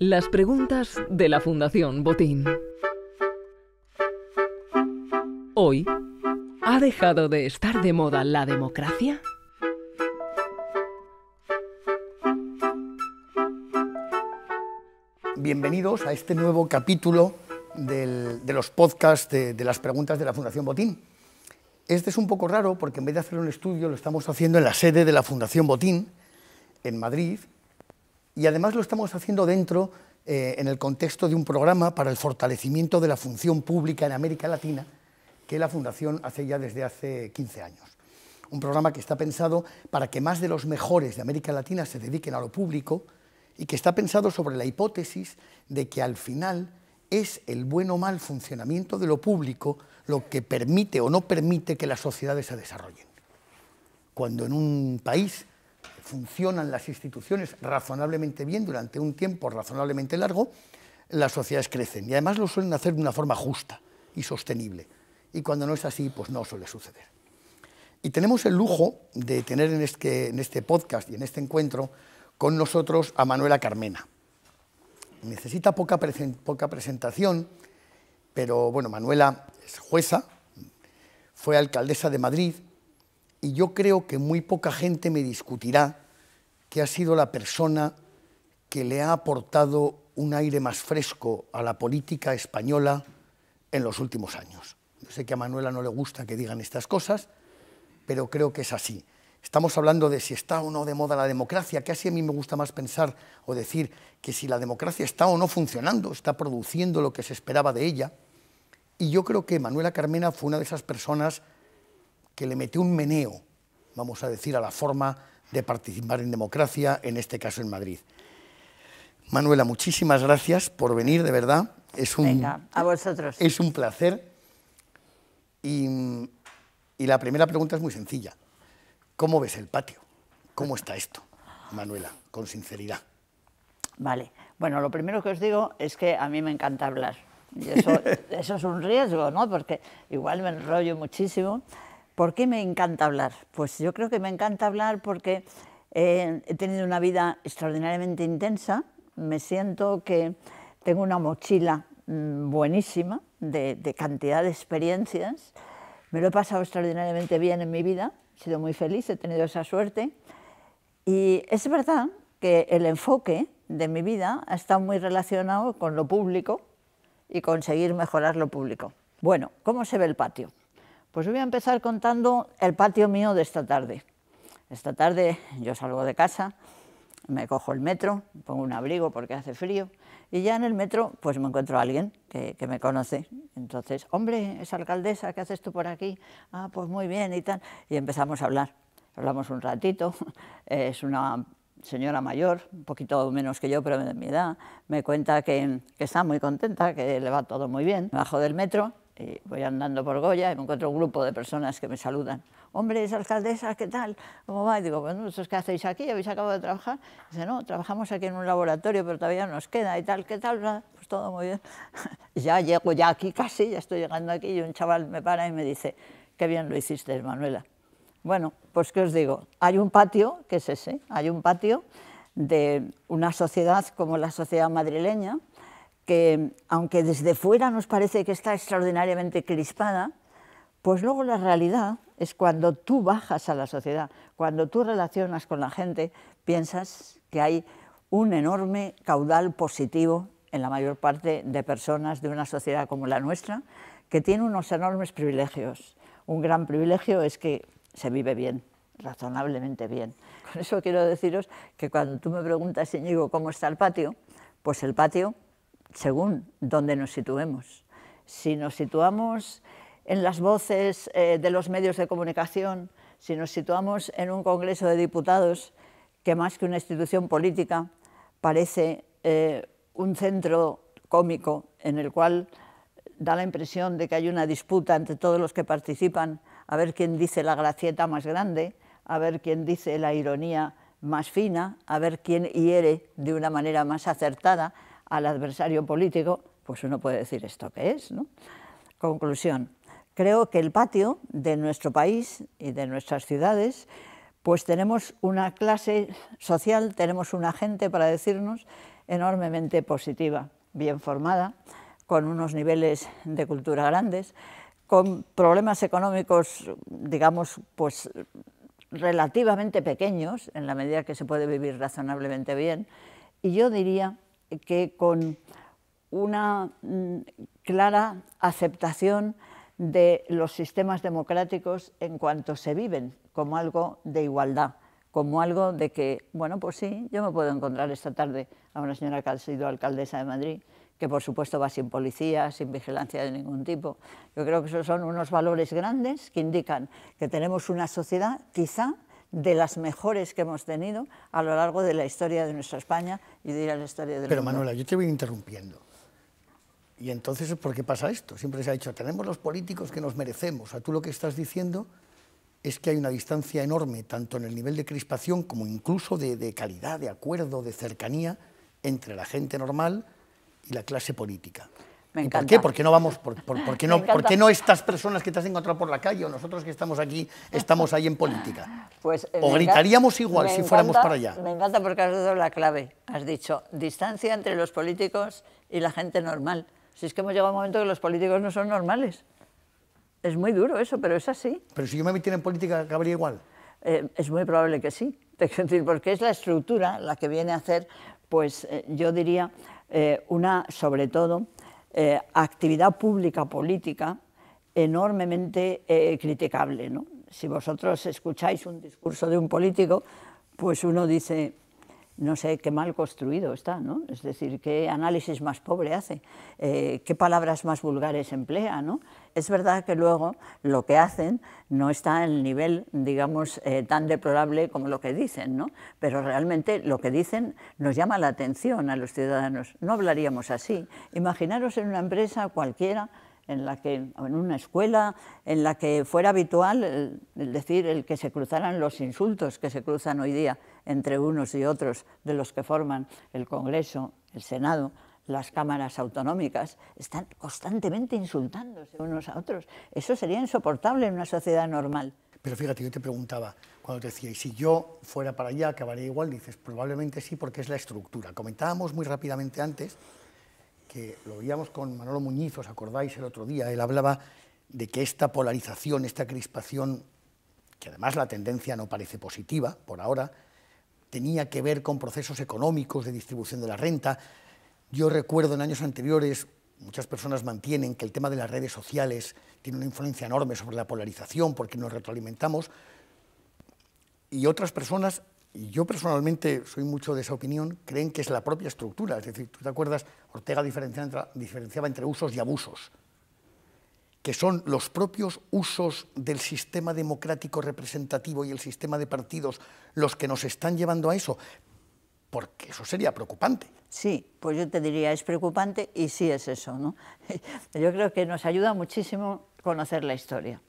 Las preguntas de la Fundación Botín. Hoy, ¿ha dejado de estar de moda la democracia? Bienvenidos a este nuevo capítulo de los podcasts de, de las preguntas de la Fundación Botín. Este es un poco raro porque en vez de hacer un estudio lo estamos haciendo en la sede de la Fundación Botín, en Madrid, y además lo estamos haciendo dentro, eh, en el contexto de un programa para el fortalecimiento de la función pública en América Latina, que la Fundación hace ya desde hace 15 años. Un programa que está pensado para que más de los mejores de América Latina se dediquen a lo público y que está pensado sobre la hipótesis de que al final es el buen o mal funcionamiento de lo público lo que permite o no permite que las sociedades se desarrollen. Cuando en un país funcionan las instituciones razonablemente bien durante un tiempo razonablemente largo, las sociedades crecen y además lo suelen hacer de una forma justa y sostenible. Y cuando no es así, pues no suele suceder. Y tenemos el lujo de tener en este, este podcast y en este encuentro con nosotros a Manuela Carmena. Necesita poca, poca presentación, pero bueno, Manuela es jueza, fue alcaldesa de Madrid y yo creo que muy poca gente me discutirá que ha sido la persona que le ha aportado un aire más fresco a la política española en los últimos años. Yo sé que a Manuela no le gusta que digan estas cosas, pero creo que es así. Estamos hablando de si está o no de moda la democracia, que así a mí me gusta más pensar o decir que si la democracia está o no funcionando, está produciendo lo que se esperaba de ella. Y yo creo que Manuela Carmena fue una de esas personas que le metió un meneo, vamos a decir, a la forma de participar en democracia, en este caso en Madrid. Manuela, muchísimas gracias por venir, de verdad. Es un, a vosotros. Es un placer. Y, la primera pregunta es muy sencilla. ¿Cómo ves el patio? ¿Cómo está esto, Manuela, con sinceridad? Vale. Bueno, lo primero que os digo es que a mí me encanta hablar. Y eso, eso es un riesgo, ¿no? Porque igual me enrollo muchísimo. ¿Por qué me encanta hablar? Pues yo creo que me encanta hablar porque eh, he tenido una vida extraordinariamente intensa. Me siento que tengo una mochila mm, buenísima de, de, cantidad de experiencias. Me lo he pasado extraordinariamente bien en mi vida. He sido muy feliz, he tenido esa suerte. Y es verdad que el enfoque de mi vida ha estado muy relacionado con lo público y conseguir mejorar lo público. Bueno, ¿cómo se ve el patio? Pues voy a empezar contando el patio mío de esta tarde. Esta tarde yo salgo de casa, me cojo el metro, pongo un abrigo porque hace frío, y ya en el metro pues me encuentro a alguien que, me conoce. Entonces, hombre, es alcaldesa, ¿qué haces tú por aquí? Ah, pues muy bien y tal. Y empezamos a hablar. Hablamos un ratito, es una señora mayor, un poquito menos que yo, pero de mi edad, me cuenta que, que está muy contenta, que le va todo muy bien. bajo del metro y eh, voy andando por Goya y me encuentro un grupo de personas que me saludan. Hombre, es alcaldesa, ¿qué tal? ¿Cómo va? Y digo, bueno, ¿vosotros qué hacéis aquí? ¿Habéis acabado de trabajar? dice, no, trabajamos aquí en un laboratorio, pero todavía nos queda y tal, ¿qué tal? Pues todo muy bien. ya llego ya aquí casi, ya estoy llegando aquí y un chaval me para y me dice, qué bien lo hiciste, Manuela. Bueno, pues qué os digo, hay un patio, que es ese, hay un patio de una sociedad como la sociedad madrileña, que aunque desde fuera nos parece que está extraordinariamente crispada, pues luego la realidad es cuando tú bajas a la sociedad, cuando tú relacionas con la gente, piensas que hay un enorme caudal positivo en la mayor parte de personas de una sociedad como la nuestra, que tiene unos enormes privilegios. Un gran privilegio es que se vive bien, razonablemente bien. Con eso quiero deciros que cuando tú me preguntas, Íñigo, cómo está el patio, pues el patio según dónde nos situemos. Si nos situamos en las voces eh, de los medios de comunicación, si nos situamos en un Congreso de Diputados, que más que una institución política parece eh, un centro cómico en el cual da la impresión de que hay una disputa entre todos los que participan a ver quién dice la gracieta más grande, a ver quién dice la ironía más fina, a ver quién hiere de una manera más acertada, al adversario político, pues uno puede decir esto que es. ¿no? Conclusión, creo que el patio de nuestro país y de nuestras ciudades, pues tenemos una clase social, tenemos una gente, para decirnos, enormemente positiva, bien formada, con unos niveles de cultura grandes, con problemas económicos, digamos, pues relativamente pequeños, en la medida que se puede vivir razonablemente bien, y yo diría que con una mm, clara aceptación de los sistemas democráticos en cuanto se viven como algo de igualdad, como algo de que, bueno, pues sí, yo me puedo encontrar esta tarde a una señora que ha sido alcaldesa de Madrid, que por supuesto va sin policía, sin vigilancia de ningún tipo. Yo creo que esos son unos valores grandes que indican que tenemos una sociedad, quizá, de las mejores que hemos tenido a lo largo de la historia de nuestra España y de la historia del Pero Manuela, yo te voy interrumpiendo. Y entonces, ¿por qué pasa esto? Siempre se ha dicho, tenemos los políticos que nos merecemos. a tú lo que estás diciendo es que hay una distancia enorme, tanto en el nivel de crispación como incluso de calidad, de acuerdo, de cercanía, entre la gente normal y la clase política. ¿Por qué? ¿Por qué no vamos? Por, qué no, ¿Por, qué no, estas personas que te has encontrado por la calle o nosotros que estamos aquí estamos ahí en política? Pues, eh, o gritaríamos igual si fuéramos para allá. Me encanta porque has dado la clave. Has dicho distancia entre los políticos y la gente normal. Si es que hemos llegado a un momento que los políticos no son normales. Es muy duro eso, pero es así. Pero si yo me metiera en política, ¿cabría igual? Eh, es muy probable que sí. Porque es la estructura la que viene a hacer, pues eh, yo diría, una, sobre todo, eh, actividad pública política enormemente eh, criticable. Si vosotros escucháis un discurso de un político, pues uno dice, no sé qué mal construido está, ¿no? Es decir, qué análisis más pobre hace, eh, qué palabras más vulgares emplea, ¿no? Es verdad que luego lo que hacen no está en el nivel, digamos, eh, tan deplorable como lo que dicen, ¿no? Pero realmente lo que dicen nos llama la atención a los ciudadanos. No hablaríamos así. Imaginaros en una empresa cualquiera en la que, en una escuela, en la que fuera habitual eh, el, decir el que se cruzaran los insultos que se cruzan hoy día entre unos y otros de los que forman el Congreso, el Senado, las cámaras autonómicas, están constantemente insultándose unos a otros. Eso sería insoportable en una sociedad normal. Pero fíjate, yo te preguntaba, cuando te decía, ¿y si yo fuera para allá acabaría igual? Dices, probablemente sí, porque es la estructura. Comentábamos muy rápidamente antes que lo veíamos con Manolo Muñiz, os acordáis el otro día, él hablaba de que esta polarización, esta crispación, que además la tendencia no parece positiva por ahora, tenía que ver con procesos económicos de distribución de la renta. Yo recuerdo en años anteriores, muchas personas mantienen que el tema de las redes sociales tiene una influencia enorme sobre la polarización porque nos retroalimentamos y otras personas y yo personalmente soy mucho de esa opinión, creen que es la propia estructura. Es decir, tú te acuerdas, Ortega diferenciaba entre, diferenciaba entre usos y abusos, que son los propios usos del sistema democrático representativo y el sistema de partidos los que nos están llevando a eso, porque eso sería preocupante. Sí, pues yo te diría, es preocupante y sí es eso. ¿no? Yo creo que nos ayuda muchísimo conocer la historia.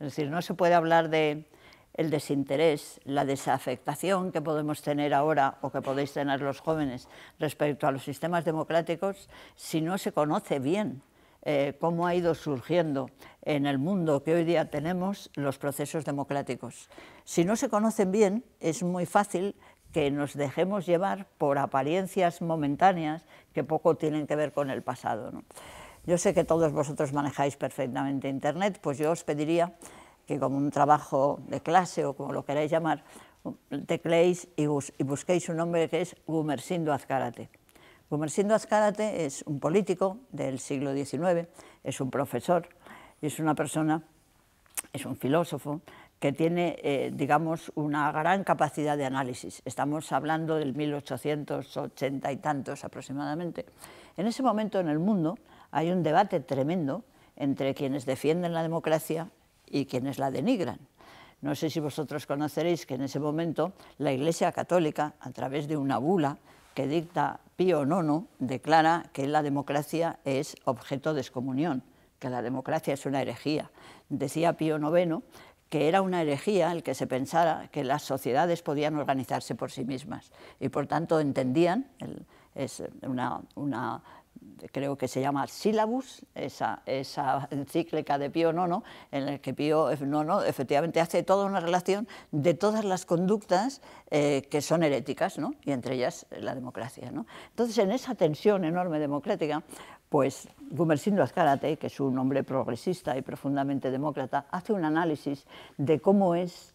Es decir, no se puede hablar de el desinterés, la desafectación que podemos tener ahora o que podéis tener los jóvenes respecto a los sistemas democráticos, si no se conoce bien eh, cómo ha ido surgiendo en el mundo que hoy día tenemos los procesos democráticos. Si no se conocen bien, es muy fácil que nos dejemos llevar por apariencias momentáneas que poco tienen que ver con el pasado. Yo sé que todos vosotros manejáis perfectamente Internet, pues yo os pediría que como un trabajo de clase o como lo queráis llamar, tecleéis y, busquéis un nombre que es Gumersindo Azcárate. Gumersindo Azcárate es un político del siglo XIX, es un profesor, es una persona, es un filósofo, que tiene, eh, digamos, una gran capacidad de análisis. Estamos hablando del 1880 y tantos aproximadamente. En ese momento en el mundo hay un debate tremendo entre quienes defienden la democracia y quienes la denigran. No sé si vosotros conoceréis que en ese momento la Iglesia Católica, a través de una bula que dicta Pío IX, declara que la democracia es objeto de excomunión, que la democracia es una herejía. Decía Pío IX que era una herejía el que se pensara que las sociedades podían organizarse por sí mismas y por tanto entendían, es una creo que se llama Syllabus, esa, esa encíclica de Pío IX, en la que Pío IX efectivamente hace toda una relación de todas las conductas eh, que son heréticas, y entre ellas eh, la democracia. Entonces, en esa tensión enorme democrática, pues Gumersindo Azcárate, que es un hombre progresista y profundamente demócrata, hace un análisis de cómo es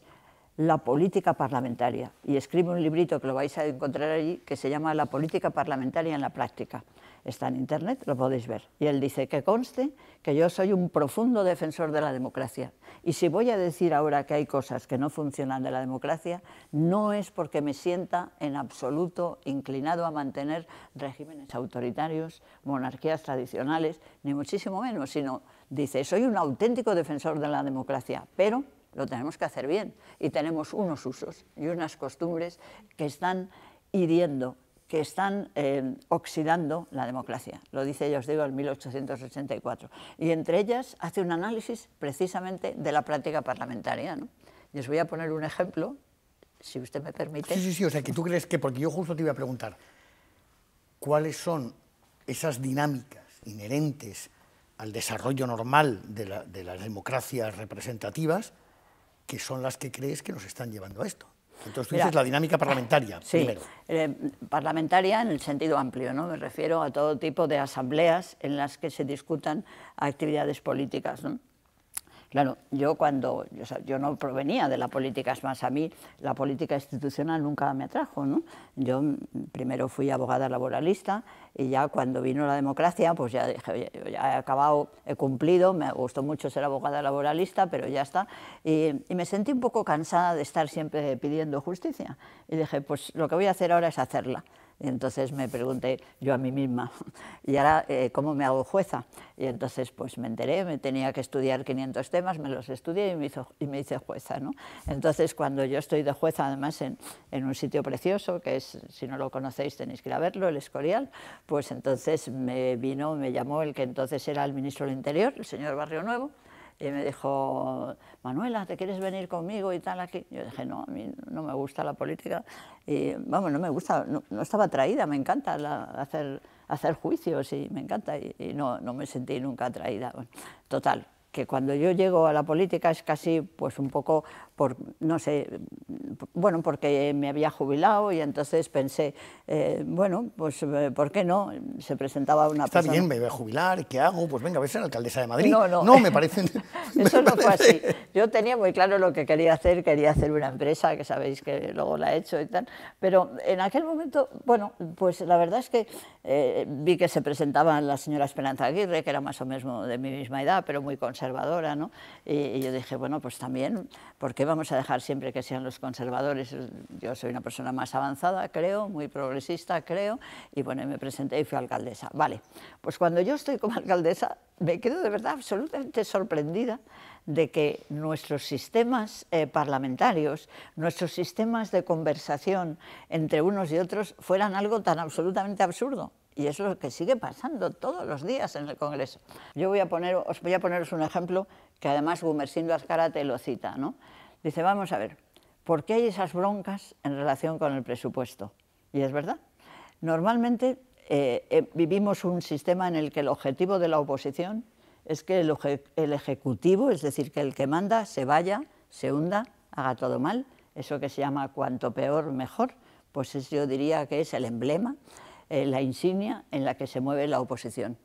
la política parlamentaria y escribe un librito que lo vais a encontrar allí que se llama La política parlamentaria en la práctica. Está en internet, lo podéis ver. Y él dice que conste que yo soy un profundo defensor de la democracia. Y si voy a decir ahora que hay cosas que no funcionan de la democracia, no es porque me sienta en absoluto inclinado a mantener regímenes autoritarios, monarquías tradicionales, ni muchísimo menos, sino dice, soy un auténtico defensor de la democracia, pero lo tenemos que hacer bien y tenemos unos usos y unas costumbres que están hiriendo, que están eh, oxidando la democracia. Lo dice, yo os digo, en 1884. Y entre ellas hace un análisis precisamente de la práctica parlamentaria. ¿no? Y os voy a poner un ejemplo, si usted me permite. Sí, sí, sí, o sea, que tú crees que, porque yo justo te iba a preguntar, ¿cuáles son esas dinámicas inherentes al desarrollo normal de las democracias representativas que son las que crees que nos están llevando a esto. Entonces tú dices la dinámica ah, parlamentaria, primero. Eh, parlamentaria en el sentido amplio, ¿no? Me refiero a todo tipo de asambleas en las que se discutan actividades políticas, ¿no? Claro, yo cuando, yo, no provenía de la política, es más, a mí la política institucional nunca me atrajo, ¿no? Yo mm, primero fui abogada laboralista y ya cuando vino la democracia, pues ya dije, ya he acabado, he cumplido, me gustó mucho ser abogada laboralista, pero ya está. y me sentí un poco cansada de estar siempre pidiendo justicia. Y dije, pues lo que voy a hacer ahora es hacerla. Entonces me pregunté yo a mí misma, ¿y ahora eh, cómo me hago jueza? Y entonces pues me enteré, me tenía que estudiar 500 temas, me los estudié y me, hizo, y me hice jueza. Entonces cuando yo estoy de jueza, además en, en, un sitio precioso, que es, si no lo conocéis tenéis que ir a verlo, el Escorial, pues entonces me vino, me llamó el que entonces era el ministro del Interior, el señor Barrio Nuevo, y me dijo, Manuela, ¿te quieres venir conmigo y tal aquí? Yo dije, no, a mí no me gusta la política, y vamos, no me gusta, no, estaba atraída, me encanta hacer, hacer juicios y me encanta, y, no, no, me sentí nunca atraída. total, que cuando yo llego a la política es casi pues un poco no sé, bueno, porque me había jubilado y entonces pensé, eh, bueno, pues eh, ¿por qué no? Se presentaba una Está bien, me voy a jubilar, ¿qué hago? Pues venga, voy a ser alcaldesa de Madrid. No, no. No, me parece... Eso no fue así. Yo tenía muy claro lo que quería hacer, quería hacer una empresa, que sabéis que luego la he hecho y tal, pero en aquel momento, bueno, pues la verdad es que eh, vi que se presentaba la señora Esperanza Aguirre, que era más o menos de mi misma edad, pero muy conservadora, ¿no? Y, yo dije, bueno, pues también, ¿por qué vamos a dejar siempre que sean los conservadores. Yo soy una persona más avanzada, creo, muy progresista, creo, y bueno, me presenté y fui alcaldesa. Vale, pues cuando yo estoy como alcaldesa me quedo de verdad absolutamente sorprendida de que nuestros sistemas eh, parlamentarios, nuestros sistemas de conversación entre unos y otros fueran algo tan absolutamente absurdo y es lo que sigue pasando todos los días en el Congreso. Yo voy a poner, os voy a poneros un ejemplo que además Gumersindo Azcarate lo cita, ¿no? Dice, vamos a ver, ¿por qué hay esas broncas en relación con el presupuesto? Y es verdad. Normalmente eh, eh, vivimos un sistema en el que el objetivo de la oposición es que el, Ejecutivo, es decir, que el que manda se vaya, se hunda, haga todo mal, eso que se llama cuanto peor mejor, pues yo diría que es el emblema, eh, la insignia en la que se mueve la oposición.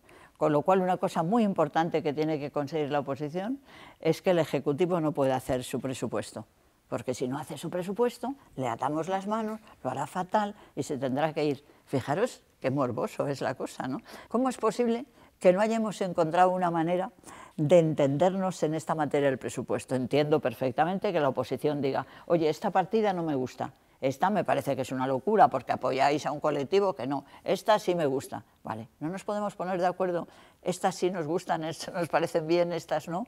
Con lo cual, una cosa muy importante que tiene que conseguir la oposición es que el Ejecutivo no puede hacer su presupuesto, porque si no hace su presupuesto, le atamos las manos, lo hará fatal y se tendrá que ir. Fijaros qué morboso es la cosa, ¿no? ¿Cómo es posible que no hayamos encontrado una manera de entendernos en esta materia del presupuesto? Entiendo perfectamente que la oposición diga, oye, esta partida no me gusta, esta me parece que es una locura porque apoyáis a un colectivo que no. Esta sí me gusta. Vale, no nos podemos poner de acuerdo. Estas sí nos gustan, estas nos parecen bien, estas no.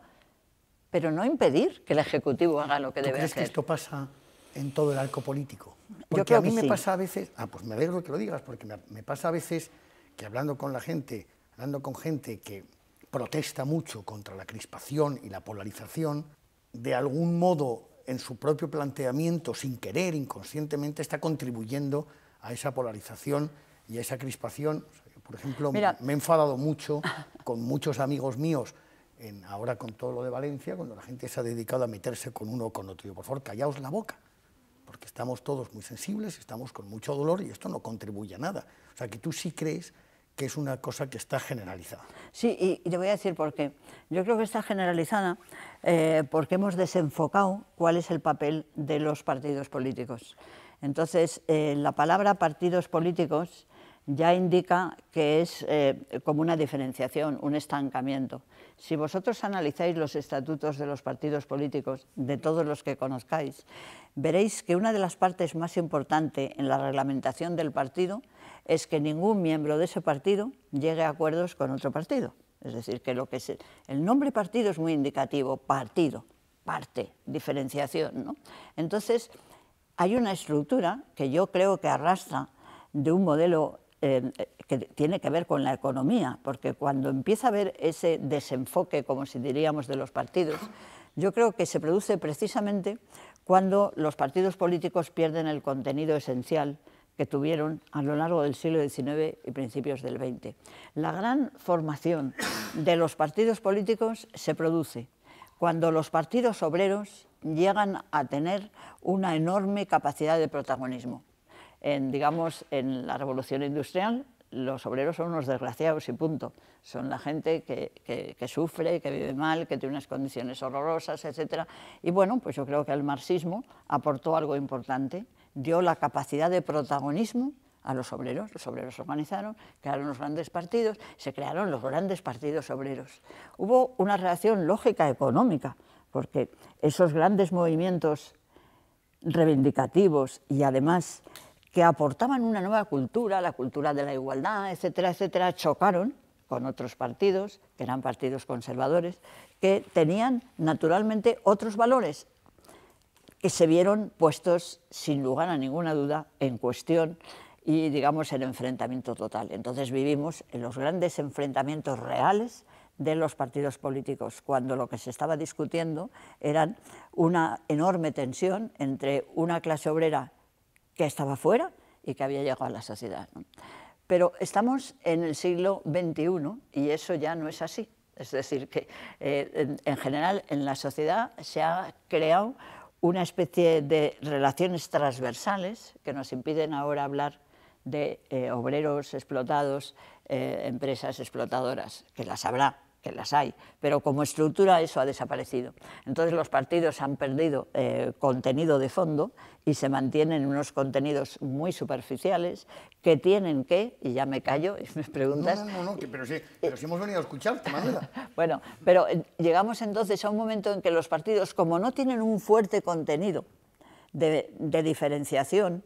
Pero no impedir que el Ejecutivo haga lo que ¿Tú debe crees que esto pasa en todo el arco político? Porque a mí me pasa a veces... Ah, pues me alegro que lo digas, porque me, me pasa a veces que hablando con la gente, hablando con gente que protesta mucho contra la crispación y la polarización, de algún modo en su propio planteamiento, sin querer, inconscientemente, está contribuyendo a esa polarización y a esa crispación. Por ejemplo, me he enfadado mucho con muchos amigos míos, en, ahora con todo lo de Valencia, cuando la gente se ha dedicado a meterse con uno o con otro. Yo, por favor, callaos la boca, porque estamos todos muy sensibles, estamos con mucho dolor y esto no contribuye a nada. O sea, que tú sí crees que es una cosa que está generalizada. Sí, y, te voy a decir por qué. Yo creo que está generalizada eh, porque hemos desenfocado cuál es el papel de los partidos políticos. Entonces, eh, la palabra partidos políticos ya indica que es eh, como una diferenciación, un estancamiento. Si vosotros analizáis los estatutos de los partidos políticos, de todos los que conozcáis, veréis que una de las partes más importantes en la reglamentación del partido es que ningún miembro de ese partido llegue a acuerdos con otro partido. Es decir, que, el nombre partido es muy indicativo, partido, parte, diferenciación. Entonces, hay una estructura que yo creo que arrastra de un modelo eh, que tiene que ver con la economía, porque cuando empieza a haber ese desenfoque, como si diríamos, de los partidos, yo creo que se produce precisamente cuando los partidos políticos pierden el contenido esencial que tuvieron a lo largo del siglo XIX y principios del XX. La gran formación de los partidos políticos se produce cuando los partidos obreros llegan a tener una enorme capacidad de protagonismo. En, digamos, en la revolución industrial los obreros son unos desgraciados y punto. Son la gente que, que, sufre, que vive mal, que tiene unas condiciones horrorosas, etcétera, Y bueno, pues yo creo que el marxismo aportó algo importante dio la capacidad de protagonismo a los obreros, los obreros organizaron, crearon los grandes partidos, se crearon los grandes partidos obreros. Hubo una relación lógica económica, porque esos grandes movimientos reivindicativos y además que aportaban una nueva cultura, la cultura de la igualdad, etcétera, etcétera, chocaron con otros partidos, que eran partidos conservadores, que tenían naturalmente otros valores que se vieron puestos, sin lugar a ninguna duda, en cuestión y, digamos, en enfrentamiento total. Entonces vivimos en los grandes enfrentamientos reales de los partidos políticos, cuando lo que se estaba discutiendo era una enorme tensión entre una clase obrera que estaba fuera y que había llegado a la sociedad. Pero estamos en el siglo XXI y eso ya no es así. Es decir, que eh, en general en la sociedad se ha creado una especie de relaciones transversales que nos impiden ahora hablar de eh, obreros explotados, eh, empresas explotadoras, que las habrá, que las hay, pero como estructura eso ha desaparecido. Entonces los partidos han perdido eh, contenido de fondo y se mantienen unos contenidos muy superficiales que tienen que, y ya me callo y me preguntas... No, no, no, pero, sí, hemos venido a escucharte, manera. bueno, pero eh, llegamos entonces a un momento en que los partidos, como no tienen un fuerte contenido de, diferenciación,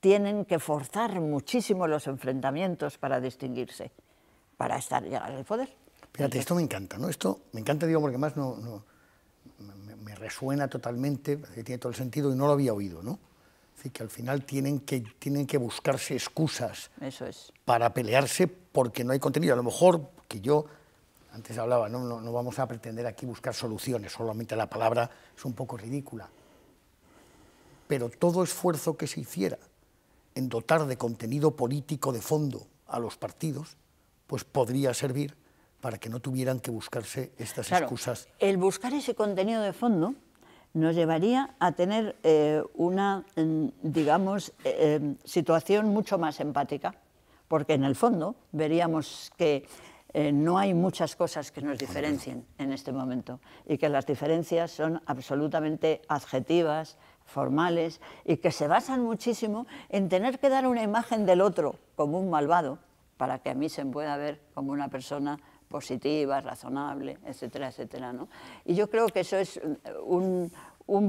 tienen que forzar muchísimo los enfrentamientos para distinguirse, para estar, llegar al poder. Fíjate, esto me encanta, ¿no? Esto me encanta, digo, porque más no, me, resuena totalmente, tiene todo el sentido y no lo había oído, ¿no? Así que al final tienen que, tienen que buscarse excusas para pelearse porque no hay contenido. A lo mejor que yo, antes hablaba, ¿no? No, no vamos a pretender aquí buscar soluciones, solamente la palabra es un poco ridícula. Pero todo esfuerzo que se hiciera en dotar de contenido político de fondo a los partidos, pues podría servir para que no tuvieran que buscarse estas excusas. El buscar ese contenido de fondo nos llevaría a tener eh, una, mm, digamos, eh, em, situación mucho más empática, porque en el fondo veríamos que eh, no hay muchas cosas que nos diferencien en este momento y que las diferencias son absolutamente adjetivas, formales y que se basan muchísimo en tener que dar una imagen del otro como un malvado para que a mí se me pueda ver como una persona positiva, razonable, etcétera, etcétera. ¿no? Y yo creo que eso es un,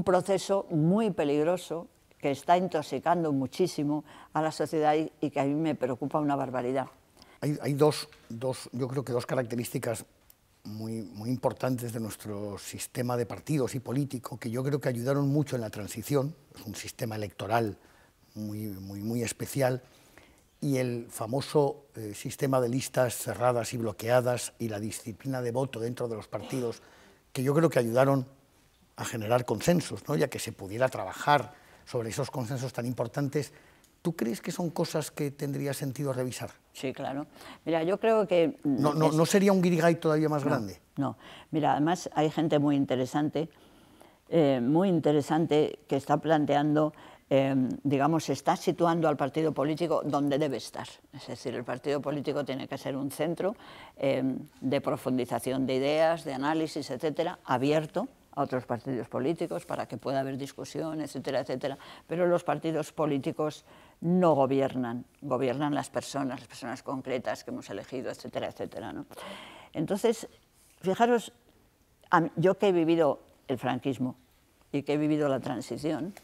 proceso muy peligroso que está intoxicando muchísimo a la sociedad y, que a mí me preocupa una barbaridad. Hay, hay dos, dos, yo creo que dos características muy, muy importantes de nuestro sistema de partidos y político que yo creo que ayudaron mucho en la transición. Es un sistema electoral muy, muy, muy especial y el famoso eh, sistema de listas cerradas y bloqueadas y la disciplina de voto dentro de los partidos, que yo creo que ayudaron a generar consensos, ¿no? ya que se pudiera trabajar sobre esos consensos tan importantes. ¿Tú crees que son cosas que tendría sentido revisar? Sí, claro. Mira, yo creo que... ¿No, no, sería un guirigay todavía más grande? No. Mira, además hay gente muy interesante, eh, muy interesante, que está planteando Em, digamos, está situando al partido político donde debe estar. Es decir, el partido político tiene que ser un centro em, de profundización de ideas, de análisis, etcétera, abierto a otros partidos políticos para que pueda haber discusión, etcétera, etcétera. Pero los partidos políticos no gobiernan, gobiernan las personas, las personas concretas que hemos elegido, etcétera, etcétera. Entonces, fijaros, yo que he vivido el franquismo y que he vivido la transición,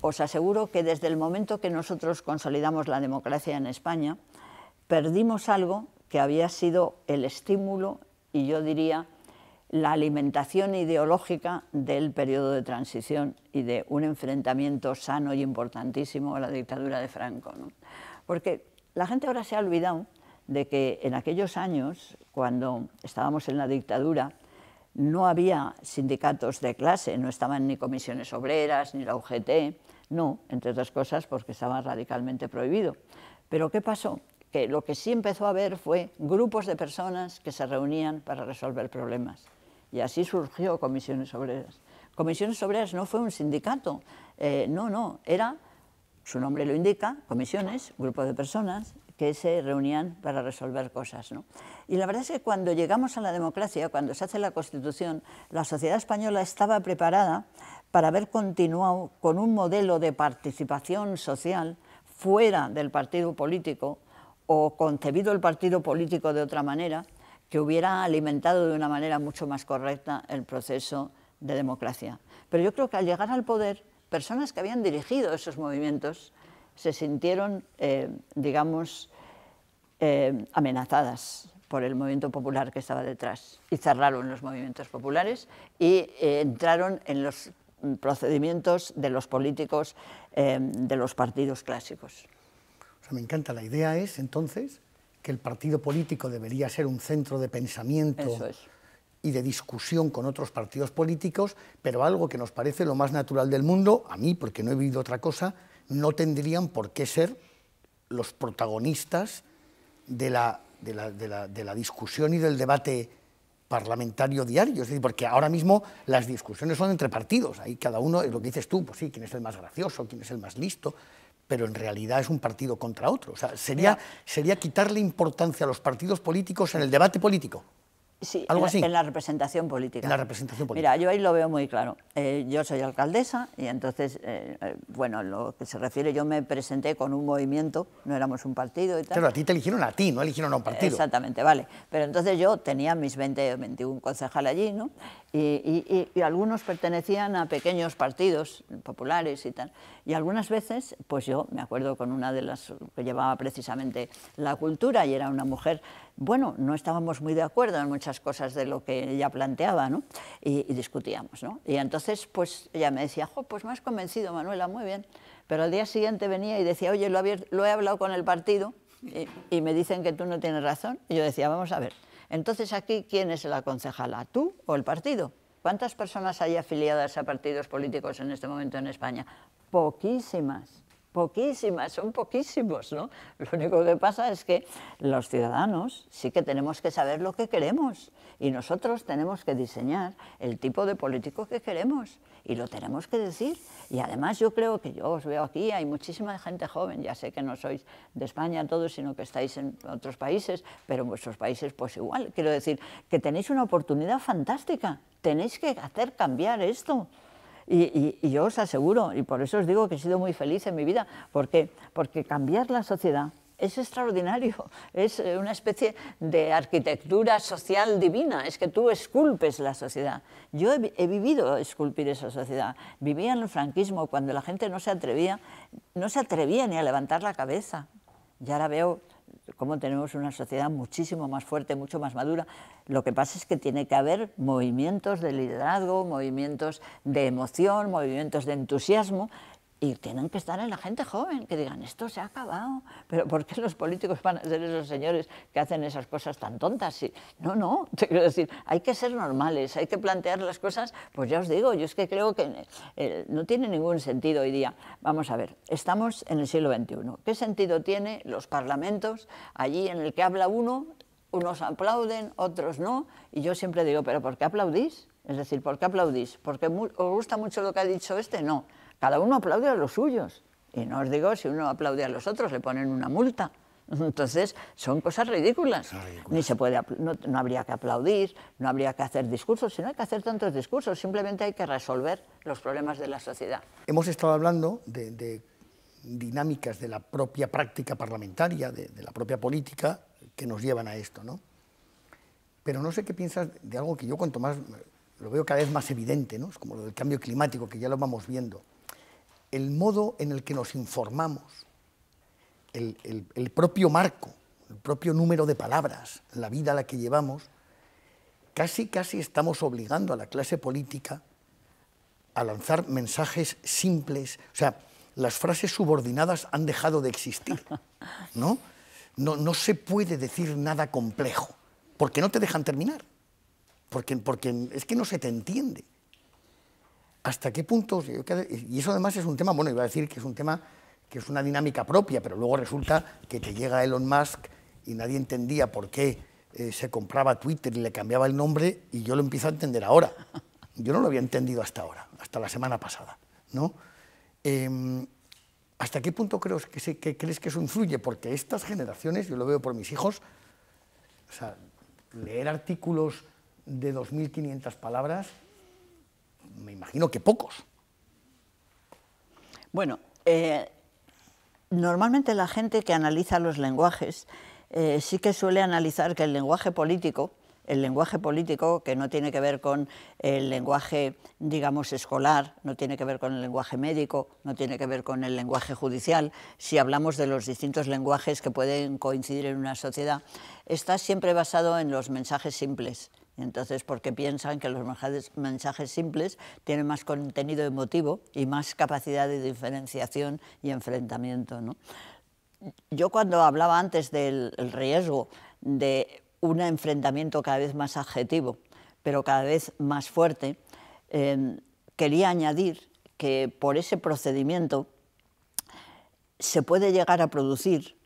os aseguro que desde el momento que nosotros consolidamos la democracia en España, perdimos algo que había sido el estímulo y yo diría la alimentación ideológica del periodo de transición y de un enfrentamiento sano y importantísimo a la dictadura de Franco. Porque la gente ahora se ha olvidado de que en aquellos años, cuando estábamos en la dictadura, no había sindicatos de clase, no estaban ni comisiones obreras, ni la UGT, no, entre otras cosas porque estaba radicalmente prohibido. Pero ¿qué pasó? Que lo que sí empezó a haber fue grupos de personas que se reunían para resolver problemas. Y así surgió Comisiones Obreras. Comisiones Obreras no fue un sindicato, eh, no, no, era, su nombre lo indica, comisiones, grupo de personas, que se reunían para resolver cosas. ¿no? Y la verdad es que cuando llegamos a la democracia, cuando se hace la Constitución, la sociedad española estaba preparada para haber continuado con un modelo de participación social fuera del partido político o concebido el partido político de otra manera que hubiera alimentado de una manera mucho más correcta el proceso de democracia. Pero yo creo que al llegar al poder, personas que habían dirigido esos movimientos se sintieron, eh, digamos, eh, amenazadas por el movimiento popular que estaba detrás y cerraron los movimientos populares y eh, entraron en los procedimientos de los políticos de los partidos clásicos. O sea, me encanta. La idea es, entonces, que el partido político debería ser un centro de pensamiento y de discusión con otros partidos políticos, pero algo que nos parece lo más natural del mundo, a mí, porque no he vivido otra cosa, no tendrían por qué ser los protagonistas de la, discusión y del debate parlamentario diario, es decir, porque ahora mismo las discusiones son entre partidos, ahí cada uno, lo que dices tú, pues sí, quién es el más gracioso, quién es el más listo, pero en realidad es un partido contra otro, o sea, sería, sería quitarle importancia a los partidos políticos en el debate político. Sí, ¿Algo así? En la representación política. En la representación política. Mira, yo ahí lo veo muy claro. Eh, yo soy alcaldesa y entonces, eh, eh, bueno, lo que se refiere, yo me presenté con un movimiento, no éramos un partido y tal. Claro, a ti te eligieron a ti, no eligieron a un partido. Exactamente, vale. Pero entonces yo tenía mis 20 o 21 concejales allí, ¿no? Y, algunos pertenecían a pequeños partidos populares y tal. Y algunas veces, pues yo me acuerdo con una de las que llevaba precisamente la cultura y era una mujer, bueno, no estábamos muy de acuerdo en muchas cosas de lo que ella planteaba, ¿no? Y, discutíamos, ¿no? Y entonces, pues ella me decía, pues me has convencido, Manuela, muy bien. Pero al día siguiente venía y decía, oye, lo, lo he hablado con el partido y me dicen que tú no tienes razón. Y yo decía, vamos a ver. Entonces aquí, ¿quién es la concejala? ¿Tú o el partido? ¿Cuántas personas hay afiliadas a partidos políticos en este momento en España? Poquísimas poquísimas, son poquísimos, ¿no? Lo único que pasa es que los ciudadanos sí que tenemos que saber lo que queremos y nosotros tenemos que diseñar el tipo de político que queremos y lo tenemos que decir. Y además yo creo que yo os veo aquí, hay muchísima gente joven, ya sé que no sois de España todos, sino que estáis en otros países, pero en vuestros países pues igual. Quiero decir que tenéis una oportunidad fantástica, tenéis que hacer cambiar esto. Y, y, yo os aseguro, y por eso os digo que he sido muy feliz en mi vida, qué? porque cambiar la sociedad es extraordinario, es eh, una especie de arquitectura social divina, es que tú esculpes la sociedad. Yo he, vivido esculpir esa sociedad, vivía en el franquismo cuando la gente no se atrevía, no se atrevía ni a levantar la cabeza. Y ahora veo cómo tenemos una sociedad muchísimo más fuerte, mucho más madura. Lo que pasa es que tiene que haber movimientos de liderazgo, movimientos de emoción, movimientos de entusiasmo y tienen que estar en la gente joven, que digan, esto se ha acabado. Pero ¿por qué los políticos van a ser esos señores que hacen esas cosas tan tontas? y No, no, te quiero decir, hay que ser normales, hay que plantear las cosas, pues ya os digo, yo es que creo que eh, no tiene ningún sentido hoy día. Vamos a ver, estamos en el siglo XXI. ¿Qué sentido tiene los parlamentos allí en el que habla uno, unos aplauden, otros no? Y yo siempre digo, ¿pero por qué aplaudís? Es decir, ¿por qué aplaudís? ¿Porque os gusta mucho lo que ha dicho este? No cada uno aplaude a los suyos. Y no os digo, si uno aplaude a los otros, le ponen una multa. Entonces, son cosas ridículas. Ni se puede, no, habría que aplaudir, no habría que hacer discursos, si no hay que hacer tantos discursos, simplemente hay que resolver los problemas de la sociedad. Hemos estado hablando de, dinámicas de la propia práctica parlamentaria, de, la propia política, que nos llevan a esto, ¿no? Pero no sé qué piensas de algo que yo cuanto más lo veo cada vez más evidente, ¿no? Es como lo del cambio climático, que ya lo vamos viendo el modo en el que nos informamos, el, propio marco, el propio número de palabras, la vida a la que llevamos, casi, casi estamos obligando a la clase política a lanzar mensajes simples. O sea, las frases subordinadas han dejado de existir, ¿no? No, no se puede decir nada complejo, porque no te dejan terminar, porque, porque es que no se te entiende hasta qué punto, y eso además es un tema, bueno, iba a decir que es un tema que es una dinámica propia, pero luego resulta que te llega Elon Musk y nadie entendía por qué eh, se compraba Twitter y le cambiaba el nombre y yo lo empiezo a entender ahora. Yo no lo había entendido hasta ahora, hasta la semana pasada, ¿no? Em, ¿Hasta qué punto creo que, crees que eso influye? Porque estas generaciones, yo lo veo por mis hijos, o sea, leer artículos de 2.500 palabras me imagino que pocos. Bueno, eh, normalmente la gente que analiza los lenguajes eh, sí que suele analizar que el lenguaje político, el lenguaje político que no tiene que ver con el lenguaje, digamos, escolar, no tiene que ver con el lenguaje médico, no tiene que ver con el lenguaje judicial, si hablamos de los distintos lenguajes que pueden coincidir en una sociedad, está siempre basado en los mensajes simples. Entonces, porque piensan que los mensajes, simples tienen más contenido emotivo y más capacidad de diferenciación y enfrentamiento. Yo cuando hablaba antes del riesgo de un enfrentamiento cada vez más adjetivo, pero cada vez más fuerte, em, quería añadir que por ese procedimiento se puede llegar a producir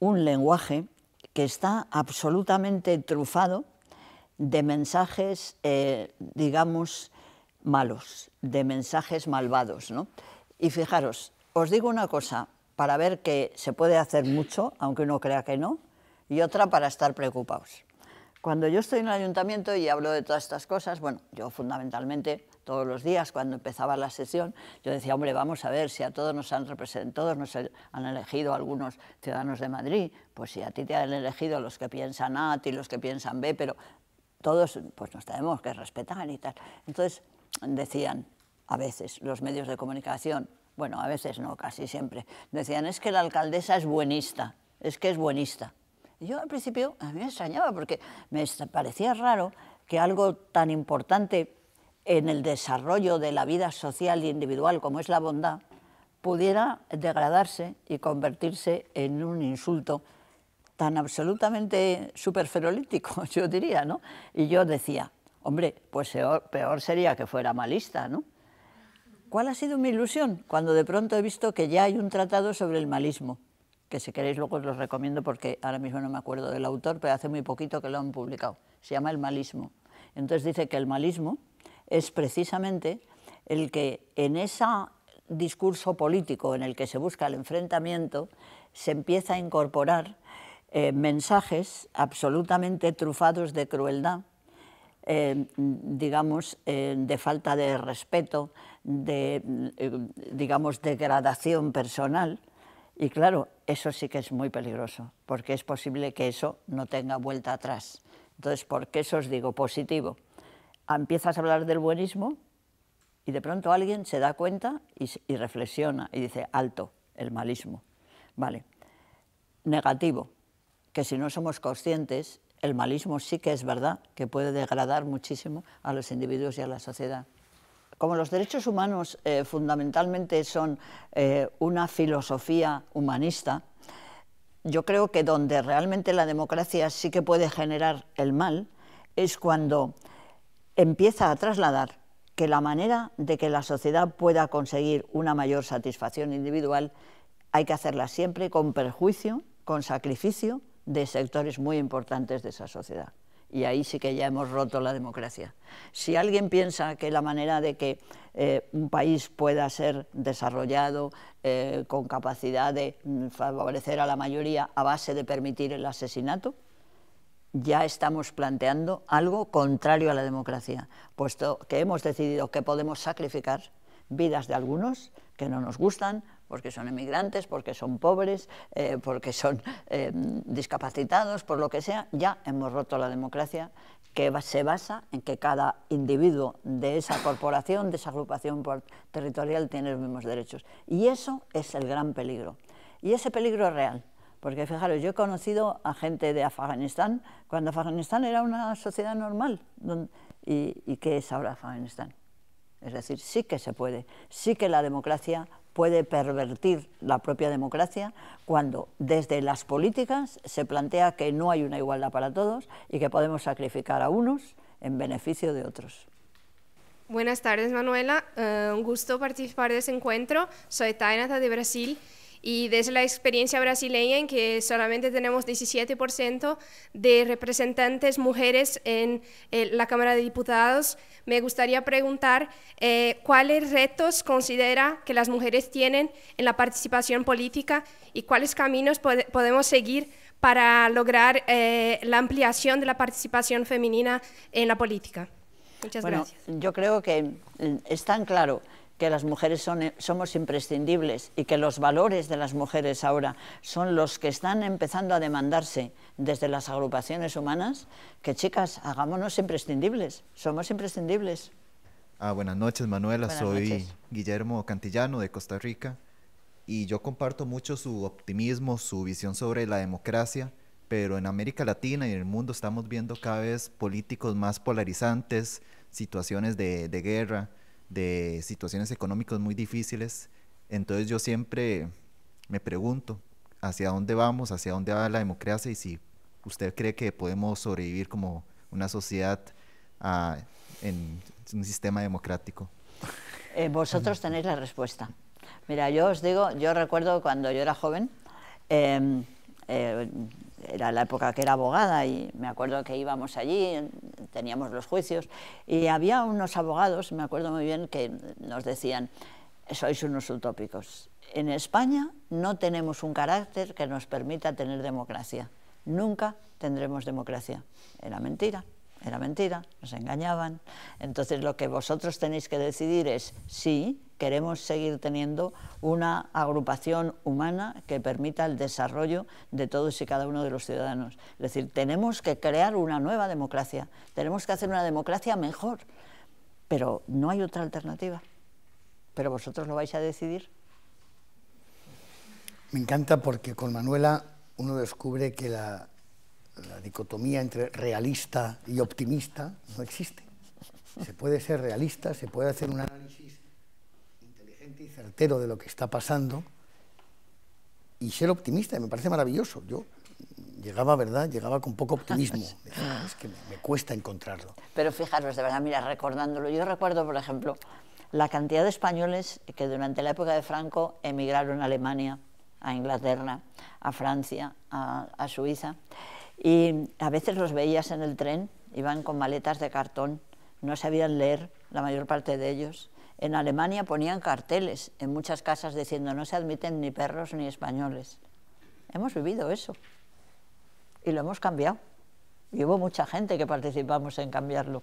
un lenguaje que está absolutamente trufado de mensajes, eh, digamos, malos, de mensajes malvados. ¿no? Y fijaros, os digo una cosa, para ver que se puede hacer mucho, aunque uno crea que no, y otra para estar preocupados. Cuando yo estoy en el ayuntamiento y hablo de todas estas cosas, bueno, yo fundamentalmente todos los días cuando empezaba la sesión, yo decía, hombre, vamos a ver si a todos nos han representado, todos nos han elegido algunos ciudadanos de Madrid, pues si a ti te han elegido los que piensan A, a ti los que piensan B, pero todos pues nos tenemos que respetar y tal. Entonces decían a veces los medios de comunicación, bueno, a veces no, casi siempre, decían es que la alcaldesa es buenista, es que es buenista. yo al principio a mí me extrañaba porque me parecía raro que algo tan importante en el desarrollo de la vida social e individual como es la bondad pudiera degradarse y convertirse en un insulto tan absolutamente superferolítico, yo diría, ¿no? Y yo decía, hombre, pues peor, sería que fuera malista, ¿no? ¿Cuál ha sido mi ilusión? Cuando de pronto he visto que ya hay un tratado sobre el malismo, que si queréis luego os lo recomiendo porque ahora mismo no me acuerdo del autor, pero hace muy poquito que lo han publicado. Se llama El malismo. Entonces dice que el malismo es precisamente el que en ese discurso político en el que se busca el enfrentamiento se empieza a incorporar eh, mensajes absolutamente trufados de crueldad, eh, digamos, eh, de falta de respeto, de, digamos, degradación personal. Y claro, eso sí que es muy peligroso, porque es posible que eso no tenga vuelta atrás. Entonces, ¿por qué eso os digo positivo? Ah, empiezas a hablar del buenismo y de pronto alguien se da cuenta y, y reflexiona y dice, alto, el malismo. Vale. Negativo, que si no somos conscientes, el malismo sí que es verdad, que puede degradar muchísimo a los individuos y a la sociedad. Como los derechos humanos eh, fundamentalmente son eh, una filosofía humanista, yo creo que donde realmente la democracia sí que puede generar el mal es cuando empieza a trasladar que la manera de que la sociedad pueda conseguir una mayor satisfacción individual hay que hacerla siempre con perjuicio, con sacrificio de sectores muy importantes de esa sociedad. Y ahí sí que ya hemos roto la democracia. Si alguien piensa que la manera de que eh, un país pueda ser desarrollado eh, con capacidad de mm, favorecer a la mayoría a base de permitir el asesinato, ya estamos planteando algo contrario a la democracia, puesto que hemos decidido que podemos sacrificar vidas de algunos que no nos gustan, porque son emigrantes, porque son pobres, eh, porque son eh, discapacitados, por lo que sea, ya hemos roto la democracia que se basa en que cada individuo de esa corporación, de esa agrupación territorial, tiene los mismos derechos. Y eso es el gran peligro. Y ese peligro es real. Porque fijaros, yo he conocido a gente de Afganistán cuando Afganistán era una sociedad normal. y, ¿Y qué es ahora Afganistán? Es decir, sí que se puede, sí que la democracia puede pervertir la propia democracia cuando desde las políticas se plantea que no hay una igualdad para todos y que podemos sacrificar a unos en beneficio de otros. Buenas tardes, Manuela. Eh, un gusto participar de ese encuentro. Soy Tainata de Brasil y desde la experiencia brasileña, en que solamente tenemos 17% de representantes mujeres en eh, la Cámara de Diputados, me gustaría preguntar eh, cuáles retos considera que las mujeres tienen en la participación política y cuáles caminos podemos seguir para lograr eh, la ampliación de la participación femenina en la política. Muchas bueno, gracias. Yo creo que mm, es tan claro que las mujeres son, eh, somos imprescindibles y que los valores de las mujeres ahora son los que están empezando a demandarse desde las agrupaciones humanas, que chicas, hagámonos imprescindibles, somos imprescindibles. Ah, buenas noches, Manuela. Soy Guillermo Cantillano de Costa Rica y yo comparto mucho su optimismo, su visión sobre la democracia, pero en América Latina y en el mundo estamos viendo cada vez políticos más polarizantes, situaciones de, de guerra de situaciones económicas muy difíciles. Entonces yo siempre me pregunto hacia dónde vamos, hacia dónde va la democracia y si usted cree que podemos sobrevivir como una sociedad ah, en un sistema democrático. Eh, vosotros tenéis la respuesta. Mira, yo os digo, yo recuerdo cuando yo era joven, em, eh, era la época que era abogada y me acuerdo que íbamos allí, teníamos los juicios y había unos abogados, me acuerdo muy bien, que nos decían, sois unos utópicos. En España no tenemos un carácter que nos permita tener democracia. Nunca tendremos democracia. Era mentira, era mentira, nos engañaban. Entonces lo que vosotros tenéis que decidir es sí, queremos seguir teniendo una agrupación humana que permita el desarrollo de todos y cada uno de los ciudadanos. Es decir, tenemos que crear una nueva democracia, tenemos que hacer una democracia mejor, pero no hay otra alternativa. Pero vosotros lo vais a decidir. Me encanta porque con Manuela uno descubre que la, dicotomía entre realista y optimista no existe. Se puede ser realista, se puede hacer un análisis y certero de lo que está pasando y ser optimista, me parece maravilloso. Yo llegaba, ¿verdad? Llegaba con poco optimismo. Ah, es que me, cuesta encontrarlo. Pero fijaros, de verdad, mira, recordándolo, yo recuerdo, por ejemplo, la cantidad de españoles que durante la época de Franco emigraron a Alemania, a Inglaterra, a Francia, a, a Suiza, y a veces los veías en el tren, iban con maletas de cartón, no sabían leer la mayor parte de ellos, en Alemania ponían carteles en muchas casas diciendo no se admiten ni perros ni españoles. Hemos vivido eso y lo hemos cambiado. Y hubo mucha gente que participamos en cambiarlo.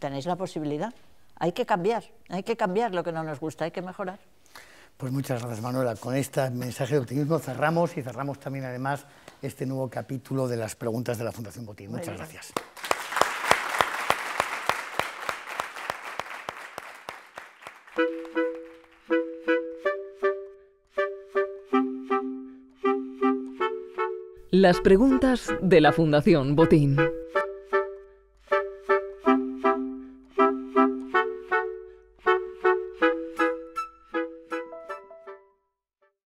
Tenéis la posibilidad. Hay que cambiar, hay que cambiar lo que no nos gusta, hay que mejorar. Pues muchas gracias, Manuela. Con este mensaje de optimismo cerramos y cerramos también, además, este nuevo capítulo de las preguntas de la Fundación Botín. Muchas gracias. Las preguntas de la Fundación Botín.